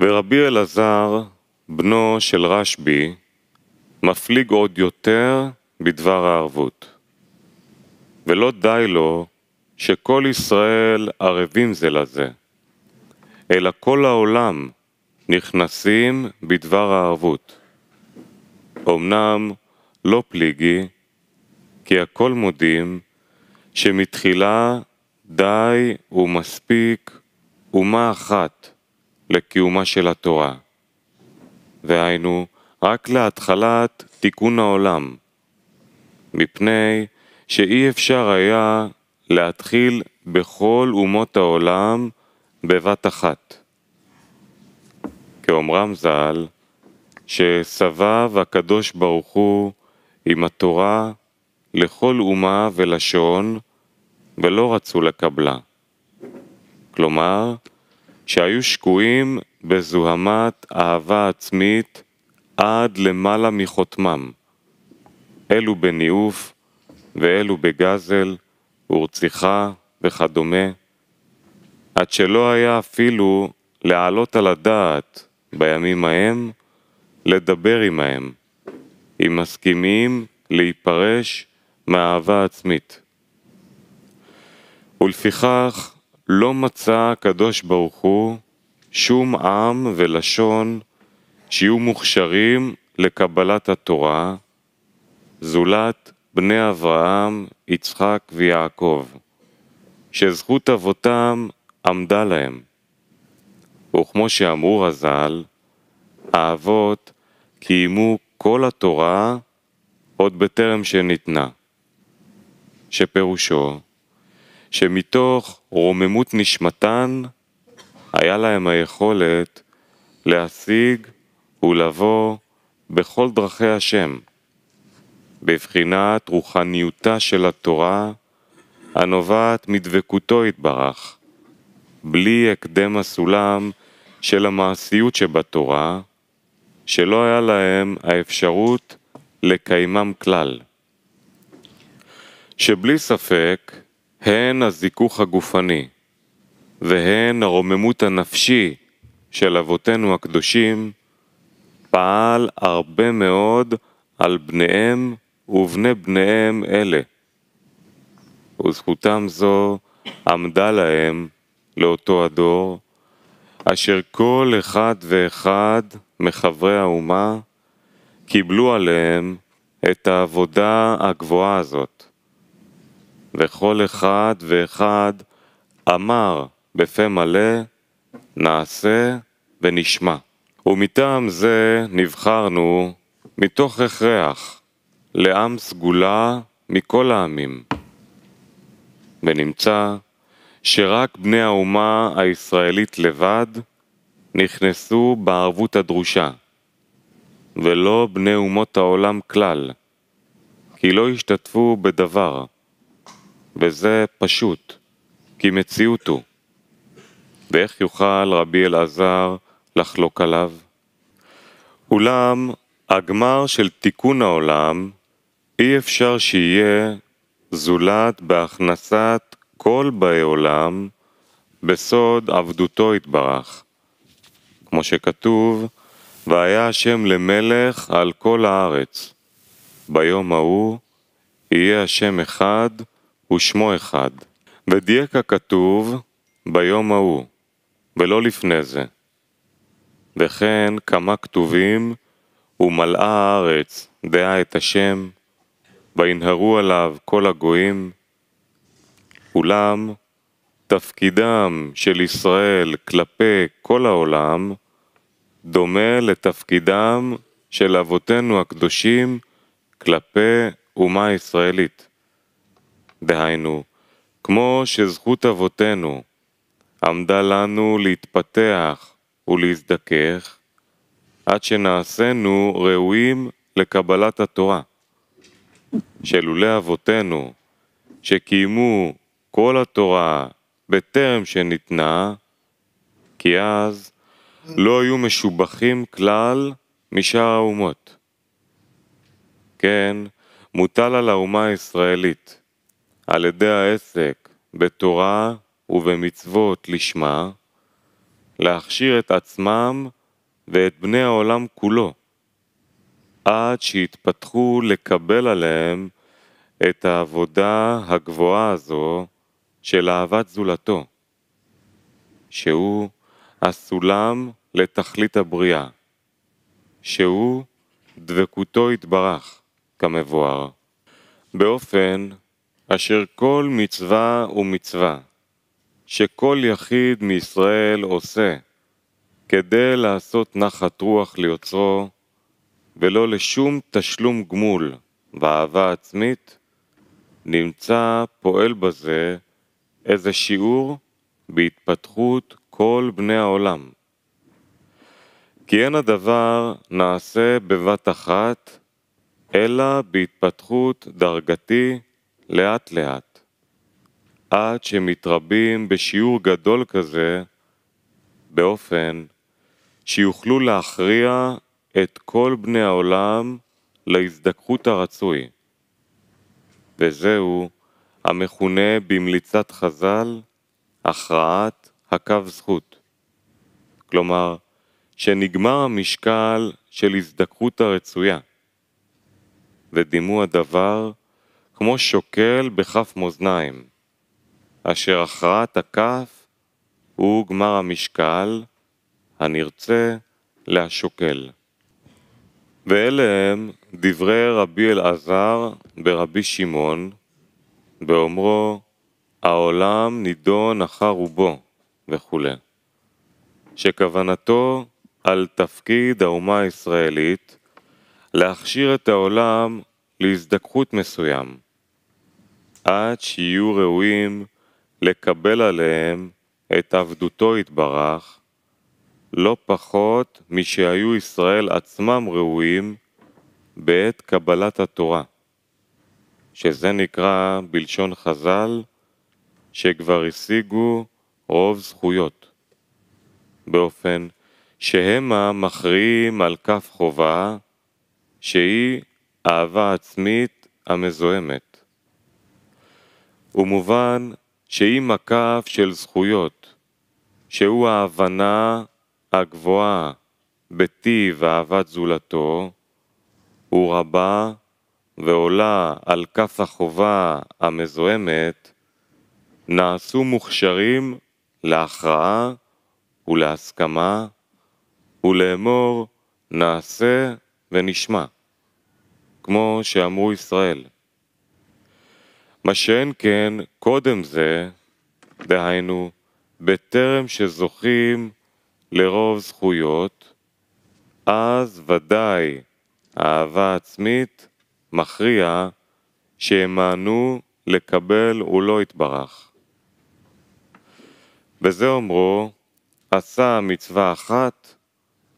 ורבי אלעזר, בנו של רשב"י, מפליג עוד יותר בדבר הערבות. ולא די לו שכל ישראל ערבים זה לזה, אלא כל העולם נכנסים בדבר הערבות. אמנם לא פליגי, כי הכל מודים שמתחילה די ומספיק אומה אחת. לקיומה של התורה. והיינו, רק להתחלת תיקון העולם. מפני שאי אפשר היה להתחיל בכל אומות העולם בבת אחת. כאומרם ז"ל, שסבב הקדוש ברוך הוא עם התורה לכל אומה ולשון, ולא רצו לקבלה. כלומר, שהיו שקועים בזוהמת אהבה עצמית עד למעלה מחותמם. אלו בניאוף ואלו בגזל ורציחה וכדומה, עד שלא היה אפילו להעלות על הדעת בימים ההם לדבר עמהם, אם מסכימים להיפרש מאהבה עצמית. ולפיכך, לא מצא הקדוש ברוך הוא שום עם ולשון שיהיו מוכשרים לקבלת התורה, זולת בני אברהם, יצחק ויעקב, שזכות אבותם עמדה להם. וכמו שאמרו רז"ל, האבות קיימו כל התורה עוד בטרם שניתנה, שפירושו שמתוך רוממות נשמתן היה להם היכולת להשיג ולבוא בכל דרכי השם, בבחינת רוחניותה של התורה הנובעת מדבקותו יתברך, בלי הקדם הסולם של המעשיות שבתורה, שלא היה להם האפשרות לקיימם כלל. שבלי ספק, הן הזיכוך הגופני והן הרוממות הנפשי של אבותינו הקדושים, פעל הרבה מאוד על בניהם ובני בניהם אלה. וזכותם זו עמדה להם, לאותו הדור, אשר כל אחד ואחד מחברי האומה קיבלו עליהם את העבודה הגבוהה הזאת. וכל אחד ואחד אמר בפה מלא, נעשה ונשמע. ומטעם זה נבחרנו מתוך הכרח לעם סגולה מכל העמים. ונמצא שרק בני האומה הישראלית לבד נכנסו בערבות הדרושה, ולא בני אומות העולם כלל, כי לא השתתפו בדבר. וזה פשוט, כי מציאות הוא. ואיך יוכל רבי אלעזר לחלוק עליו? אולם הגמר של תיקון העולם אי אפשר שיהיה זולת בהכנסת כל באי עולם בסוד עבדותו יתברך. כמו שכתוב, והיה השם למלך על כל הארץ. ביום ההוא יהיה השם אחד ושמו אחד. ודייק הכתוב ביום ההוא, ולא לפני זה. וכן כמה כתובים, ומלאה הארץ דעה את השם, וינהרו עליו כל הגויים. אולם תפקידם של ישראל כלפי כל העולם, דומה לתפקידם של אבותינו הקדושים כלפי אומה ישראלית. דהיינו, כמו שזכות אבותינו עמדה לנו להתפתח ולהזדכך, עד שנעשינו ראויים לקבלת התורה. שלולי אבותינו, שקיימו כל התורה בטרם שניתנה, כי אז לא היו משובחים כלל משאר האומות. כן, מוטל על האומה הישראלית על ידי העסק בתורה ובמצוות לשמה, להכשיר את עצמם ואת בני העולם כולו, עד שיתפתחו לקבל עליהם את העבודה הגבוהה הזו של אהבת זולתו, שהוא הסולם לתכלית הבריאה, שהוא דבקותו יתברך, כמבואר, באופן אשר כל מצווה ומצווה, שכל יחיד מישראל עושה, כדי לעשות נחת רוח ליוצרו, ולא לשום תשלום גמול ואהבה עצמית, נמצא פועל בזה איזה שיעור בהתפתחות כל בני העולם. כי אין הדבר נעשה בבת אחת, אלא בהתפתחות דרגתי לאט לאט, עד שמתרבים בשיעור גדול כזה, באופן שיוכלו להכריע את כל בני העולם להזדככות הרצוי. וזהו המכונה במליצת חז"ל הכרעת הקו זכות. כלומר, שנגמר המשקל של הזדככות הרצויה. ודימו הדבר כמו שוקל בכף מאזניים, אשר הכרעת הכף הוא גמר המשקל הנרצה להשוקל. ואלה הם דברי רבי אלעזר ברבי שמעון, באומרו העולם נידון אחר רובו וכולי, שכוונתו על תפקיד האומה הישראלית להכשיר את העולם להזדככות מסוים, עד שיהיו ראויים לקבל עליהם את עבדותו יתברך, לא פחות משהיו ישראל עצמם ראויים בעת קבלת התורה, שזה נקרא בלשון חז"ל, שכבר השיגו רוב זכויות, באופן שהמה מכריעים על כף חובה שהיא אהבה עצמית המזוהמת. מובן שהיא מקף של זכויות, שהוא ההבנה הגבוהה בטיב אהבת זולתו, הוא רבה ועולה על כף החובה המזוהמת, נעשו מוכשרים להכרעה ולהסכמה ולאמור נעשה ונשמע, כמו שאמרו ישראל. מה שאין כן קודם זה, דהיינו, בטרם שזוכים לרוב זכויות, אז ודאי האהבה עצמית מכריע שהאמנו לקבל ולא יתברך. בזה אומרו, עשה מצווה אחת,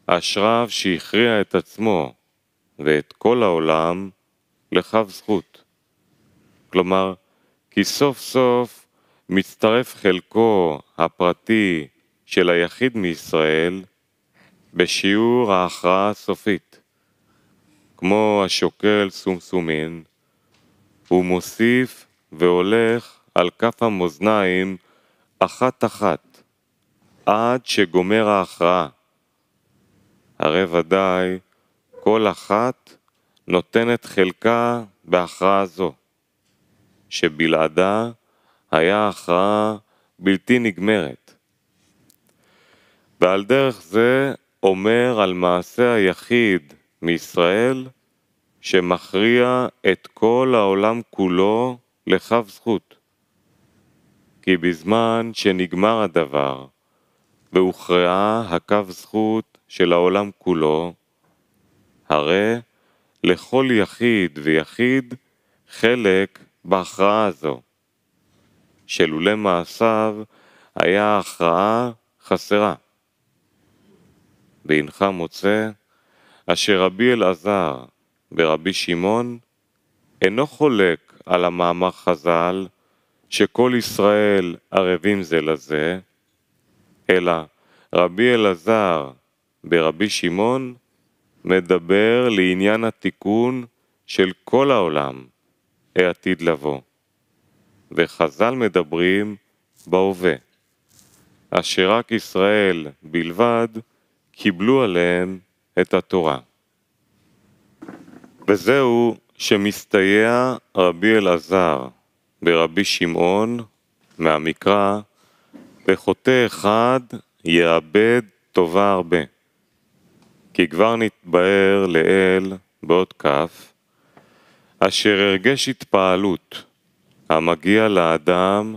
אשריו שהכריע את עצמו ואת כל העולם לכף זכות. כלומר, כי סוף סוף מצטרף חלקו הפרטי של היחיד מישראל בשיעור ההכרעה הסופית. כמו השוקל סומסומין, הוא מוסיף והולך על כף המאזניים אחת-אחת, עד שגומר ההכרעה. הרי ודאי כל אחת נותנת חלקה בהכרעה זו. שבלעדה היה הכרעה בלתי נגמרת. ועל דרך זה אומר על מעשה היחיד מישראל שמכריע את כל העולם כולו לכף זכות. כי בזמן שנגמר הדבר והוכרעה הכף זכות של העולם כולו, הרי לכל יחיד ויחיד חלק בהכרעה הזו, שלולא מעשיו היה הכרעה חסרה. והנך מוצא אשר רבי אלעזר ברבי שמעון אינו חולק על המאמר חז"ל שכל ישראל ערבים זה לזה, אלא רבי אלעזר ברבי שמעון מדבר לעניין התיקון של כל העולם. העתיד לבוא. וחז"ל מדברים בהווה, אשר רק ישראל בלבד קיבלו עליהם את התורה. וזהו שמסתייע רבי אלעזר ברבי שמעון מהמקרא, וחוטא אחד יאבד טובה הרבה. כי כבר נתבהר לאל בעוד כ' אשר הרגש התפעלות, המגיע לאדם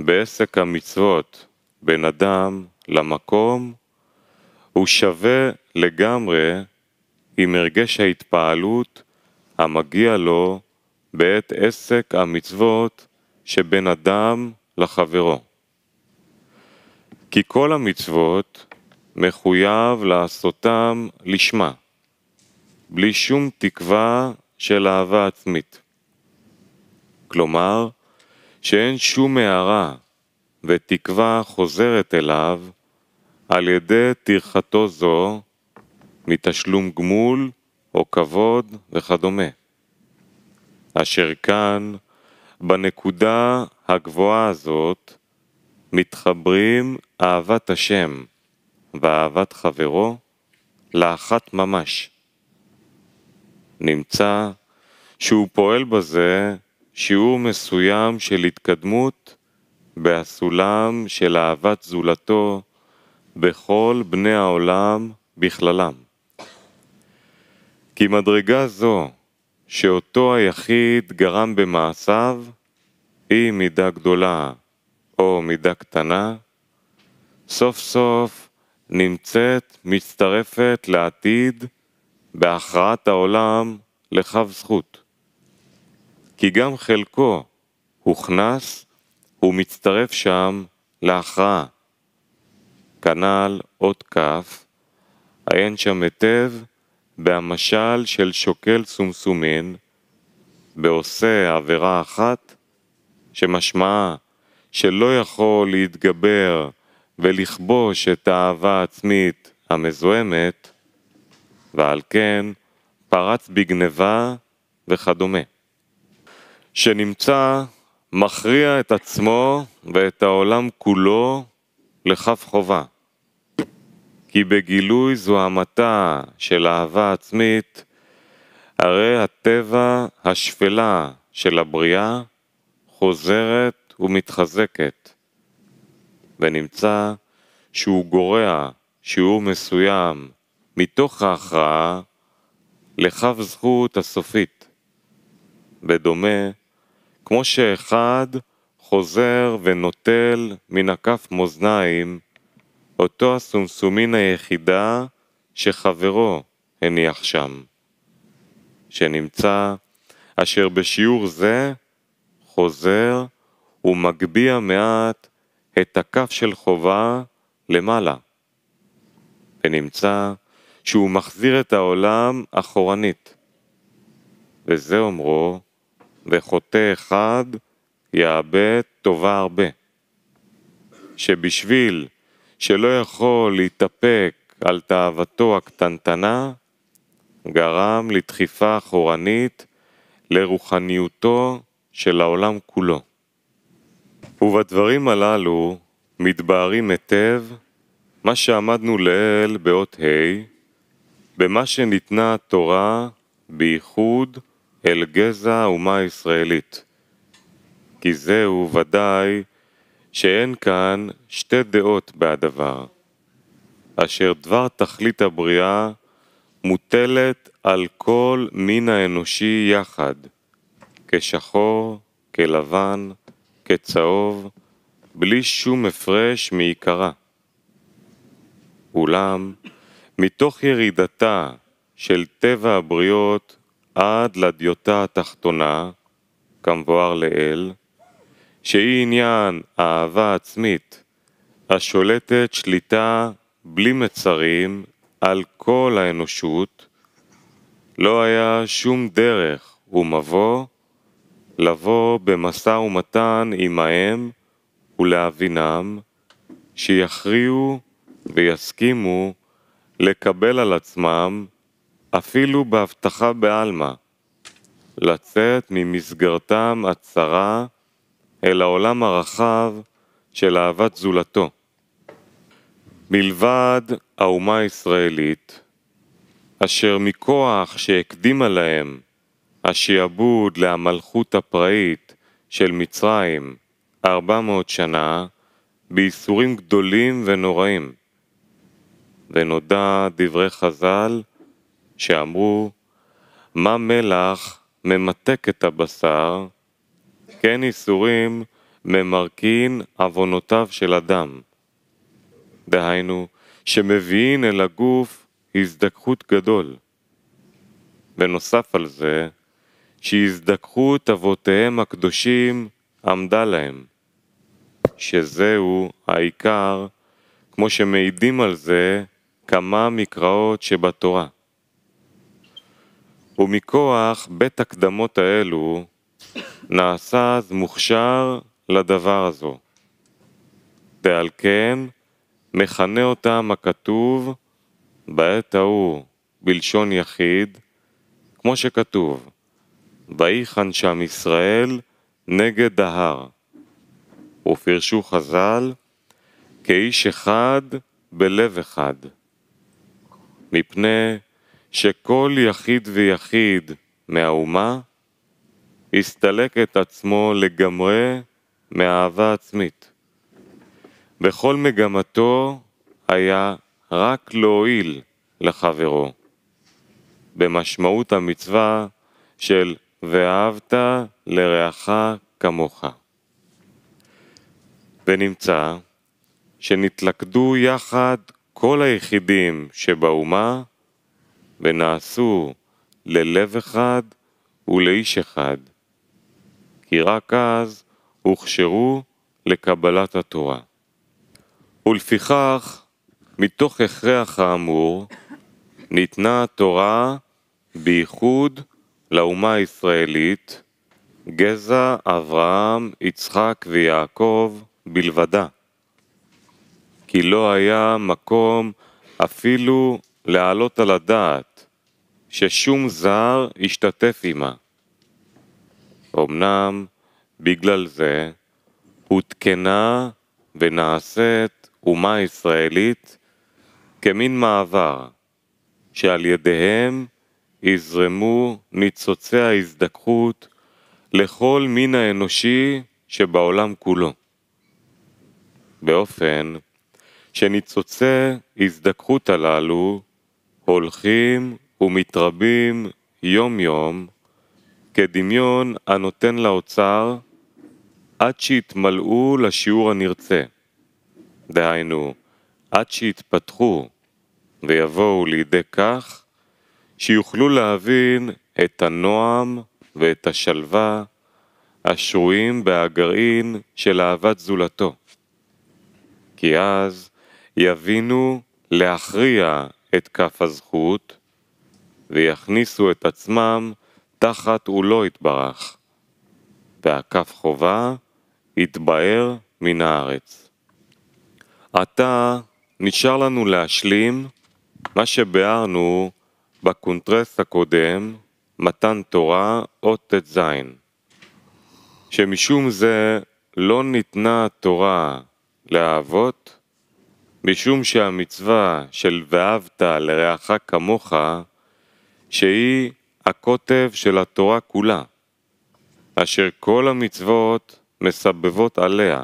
בעסק המצוות בין אדם למקום, הוא שווה לגמרי עם הרגש ההתפעלות המגיע לו בעת עסק המצוות שבין אדם לחברו. כי כל המצוות מחויב לעשותם לשמה, בלי שום תקווה של אהבה עצמית. כלומר, שאין שום הערה ותקווה חוזרת אליו על ידי טרחתו זו מתשלום גמול או כבוד וכדומה. אשר כאן, בנקודה הגבוהה הזאת, מתחברים אהבת השם ואהבת חברו לאחת ממש. נמצא שהוא פועל בזה שיעור מסוים של התקדמות בסולם של אהבת זולתו בכל בני העולם בכללם. כי מדרגה זו, שאותו היחיד גרם במעשיו, היא מידה גדולה או מידה קטנה, סוף סוף נמצאת מצטרפת לעתיד בהכרעת העולם לכף זכות. כי גם חלקו הוכנס ומצטרף שם להכרעה. כנ"ל אות כ', עיין שם היטב במשל של שוקל סומסומין, בעושה עבירה אחת, שמשמעה שלא יכול להתגבר ולכבוש את האהבה העצמית המזוהמת, ועל כן פרץ בגניבה וכדומה. שנמצא מכריע את עצמו ואת העולם כולו לכף חובה. כי בגילוי המתה של אהבה עצמית, הרי הטבע השפלה של הבריאה חוזרת ומתחזקת, ונמצא שהוא גורע שיעור מסוים מתוך ההכרעה לכף זכות הסופית. בדומה, כמו שאחד חוזר ונוטל מן הכף מאזניים, אותו הסומסומין היחידה שחברו הניח שם. שנמצא אשר בשיעור זה חוזר ומגביה מעט את הכף של חובה למעלה. ונמצא שהוא מחזיר את העולם אחורנית. וזה אומרו, וחוטא אחד יאבד טובה הרבה. שבשביל שלא יכול להתאפק על תאוותו הקטנטנה, גרם לדחיפה אחורנית לרוחניותו של העולם כולו. ובדברים הללו מתבהרים היטב מה שעמדנו לעיל באות ה' במה שניתנה התורה בייחוד אל גזע האומה הישראלית. כי זהו ודאי שאין כאן שתי דעות בהדבר, אשר דבר תכלית הבריאה מוטלת על כל מין האנושי יחד, כשחור, כלבן, כצהוב, בלי שום הפרש מעיקרה. אולם, מתוך ירידתה של טבע הבריות עד לדיוטה התחתונה, כמבואר לאל, שהיא עניין האהבה עצמית, השולטת שליטה בלי מצרים על כל האנושות, לא היה שום דרך ומבוא לבוא במשא ומתן עמהם ולהבינם, שיכריעו ויסכימו לקבל על עצמם, אפילו בהבטחה בעלמא, לצאת ממסגרתם הצרה אל העולם הרחב של אהבת זולתו. מלבד האומה הישראלית, אשר מכוח שהקדימה להם השעבוד להמלכות הפראית של מצרים מאות שנה, בייסורים גדולים ונוראים. ונודע דברי חז"ל שאמרו מה מלח ממתק את הבשר, כן איסורים ממרקין עוונותיו של אדם. דהיינו, שמביאין אל הגוף הזדככות גדול. בנוסף על זה, שהזדככות אבותיהם הקדושים עמדה להם, שזהו העיקר, כמו שמעידים על זה כמה מקראות שבתורה. ומכוח בית הקדמות האלו נעשה אז מוכשר לדבר הזו. ועל כן מכנה אותם הכתוב בעת ההוא בלשון יחיד, כמו שכתוב, ויחן שם ישראל נגד ההר. ופרשו חז"ל, כאיש אחד בלב אחד. מפני שכל יחיד ויחיד מהאומה הסתלק את עצמו לגמרי מאהבה עצמית. בכל מגמתו היה רק להועיל לחברו. במשמעות המצווה של ואהבת לרעך כמוך. ונמצא שנתלכדו יחד כל היחידים שבאומה ונעשו ללב אחד ולאיש אחד, כי רק אז הוכשרו לקבלת התורה. ולפיכך, מתוך הכרח האמור, ניתנה התורה בייחוד לאומה הישראלית, גזע אברהם, יצחק ויעקב בלבדה. כי לא היה מקום אפילו להעלות על הדעת ששום זר השתתף עימה. אמנם בגלל זה הותקנה ונעשית אומה ישראלית כמין מעבר, שעל ידיהם יזרמו ניצוצי ההזדככות לכל מין האנושי שבעולם כולו. באופן שניצוצי הזדככות הללו הולכים ומתרבים יום-יום כדמיון הנותן לאוצר עד שיתמלאו לשיעור הנרצה. דהיינו, עד שיתפתחו ויבואו לידי כך שיוכלו להבין את הנועם ואת השלווה השרויים בהגרעין של אהבת זולתו. כי אז יבינו להכריע את כף הזכות ויכניסו את עצמם תחת עולו יתברך, והכף חובה יתבאר מן הארץ. עתה נשאר לנו להשלים מה שביארנו בקונטרס הקודם, מתן תורה, אות ט"ז, שמשום זה לא ניתנה התורה לאבות, משום שהמצווה של ואהבת לרעך כמוך, שהיא הקוטב של התורה כולה, אשר כל המצוות מסבבות עליה,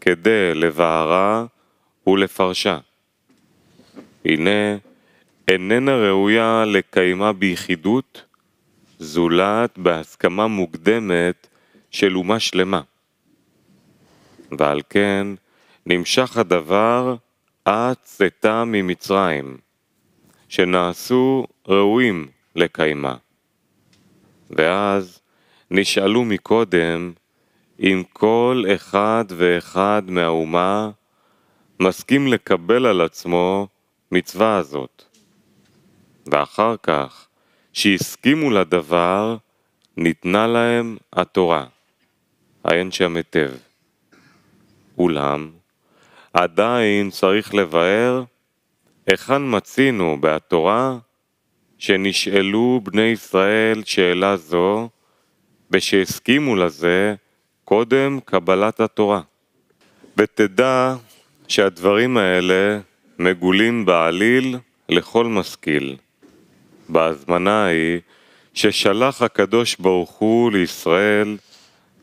כדי לבערה ולפרשה. הנה, איננה ראויה לקיימה ביחידות, זולת בהסכמה מוקדמת של אומה שלמה. ועל כן, נמשך הדבר עד צאתה ממצרים, שנעשו ראויים לקיימה. ואז נשאלו מקודם אם כל אחד ואחד מהאומה מסכים לקבל על עצמו מצווה הזאת. ואחר כך, שהסכימו לדבר, ניתנה להם התורה. עיין שם היטב. אולם, עדיין צריך לבאר היכן מצינו בהתורה שנשאלו בני ישראל שאלה זו ושהסכימו לזה קודם קבלת התורה. ותדע שהדברים האלה מגולים בעליל לכל משכיל. בהזמנה היא ששלח הקדוש ברוך הוא לישראל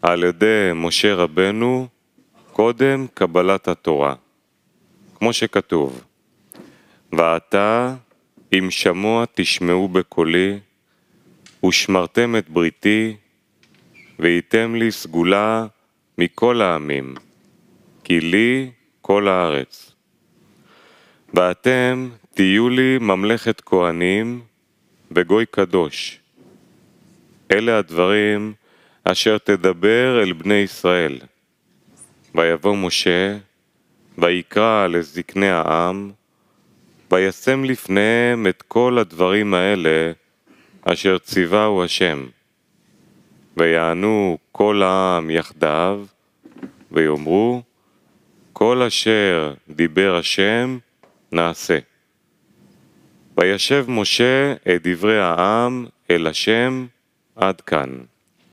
על ידי משה רבנו קודם קבלת התורה. כמו שכתוב, ועתה אם שמוע תשמעו בקולי, ושמרתם את בריתי, וייתם לי סגולה מכל העמים, כי לי כל הארץ. ואתם תהיו לי ממלכת כהנים וגוי קדוש. אלה הדברים אשר תדבר אל בני ישראל. ויבוא משה ויקרא לזקני העם, וישם לפניהם את כל הדברים האלה אשר ציווהו השם. ויענו כל העם יחדיו, ויאמרו, כל אשר דיבר השם נעשה. וישב משה את דברי העם אל השם עד כאן.